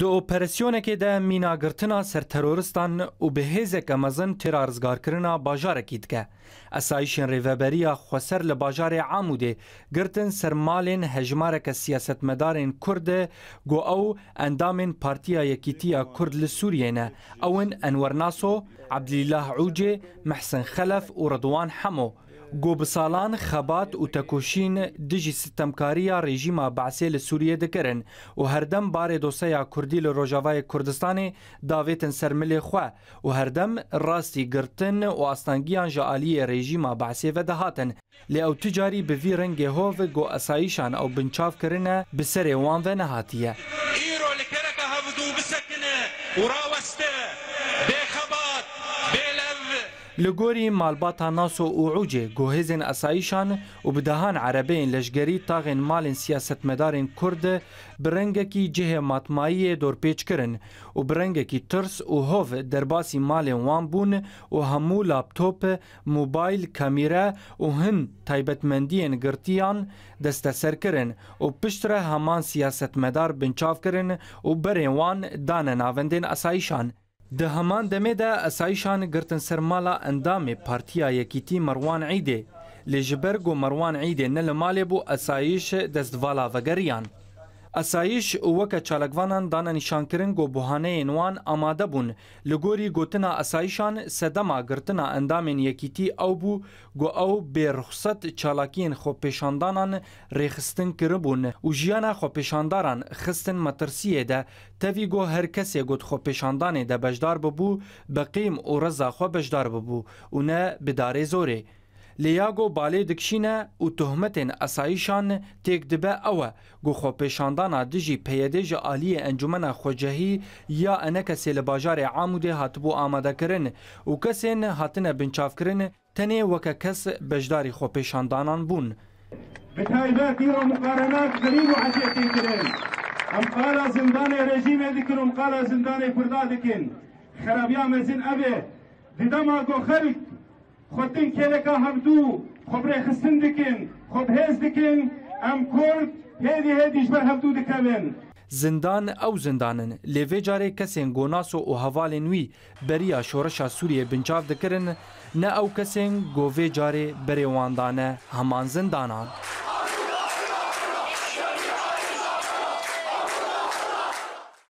Di operasyonekê de mînagirtina serterorîstan û bi hêzeke mezin têrarrizgarkirina bajarekî dike. Esayişên rêveberiya xweser li bajarê Amûdê girtin sermalên hejmareke siyasetmedarên Kurd e got ew endamên Partiya Yekîtiya Kurd li Sûriyê ne. Ew in Enwer Naso, Ebdîlah Ewcê, Mehsin Xelef û Redwan Hemo. گۆبساڵان خەبات و تەکۆشین دژی ستەمکاریە ڕێژیما بەعسێ لە سووریە دەکەن و هەردەم بارێ دۆسەیە کوردی لە ڕۆژاوای کوردستانی داوێتن سەرملێ خوا و هەردەم ڕاستی گرتن و ئاستانگییان ژەعالیە ڕێژیما بەعسێڤە دەهاتن لێ ئەو تجاری بڤی ڕەنگێ هۆڤ گۆ ئەساییشان ئەو بنچافکردە بسەرێ وانڤە نەهاتیە. ئیرۆ لەکەرەکە هەبدو بسەکنە وراوەستە بێخەبات لگوری مالباتا ناس و اوعوجه گوهزین اسایشان و بدهان عربین لشگری تاغین مالین سیاست مدارین کرد برنگکی جه ماتمایی دور پیچ کرن و برنگکی ترس و هوف درباسی مالین وان بون و همو لاپتوپ موبایل کامیره و هن تایبتمندین گرتیان دست سر کرن و پشتره همان سیاست مدار بنچاف کرن و برین وان دان ناوندین اسایشان Di heman demê de esayîşan girtin ser mala endamê Partiya Yekîtî Merwan Îdê. Lê ji ber got Merwan Îdê ne li malê bû esayîş destvala vegeriyan. ئەسایش وەکە چالکوانان دانەنیشانکردن گۆبووهانەیەن وان ئامادە بوون لە گۆری گوتنا ئەسایشان سەدەما گرتنا ئەندامێن یەکیتی ئەو بوو گۆ ئەو بێڕخسەت چالاکیین خۆپێشاندانان ڕێخستن کردبوون و ژیانە خۆپێشانداران خستن مەترسیەدە تەوی گۆ هەر کەسێ گوت خۆپێشاندانێ دە بەشدار ببوو بەقیم و ڕەزا خۆ بەشدار ببوو و نە بدارێ زۆرێ. لیاگو بالê dikişîne û tuhmetên esayîşan têk dibe ew e gu xwepêşandana dijî peyedê ji aliyê encumena xwecehî ya enekesê li bajarê Amûdê hatibû amadekirin û kesên hatine binçavkirin tenê weke kes bejdarî xwepêşandanan bûn. Bi taybetî muqaremat gerîb û eşetê kirin. Em qala zindanê rejîmê dikin û qala zindanê Kurda dikin. Xerabiya mezin ev ê. E. Di dema ku xelk خوتن کلکا هبدو خبر خستن دکن خب هز دکن ام کرد هدی هدیش بر هبدو دکن زندان او زندانن لیوی جاره کسین گوناس و هوالین وی بریا شورشا سوریه بنچاف دکرن نه او کسین گووی جاره بریواندانه همان زندانان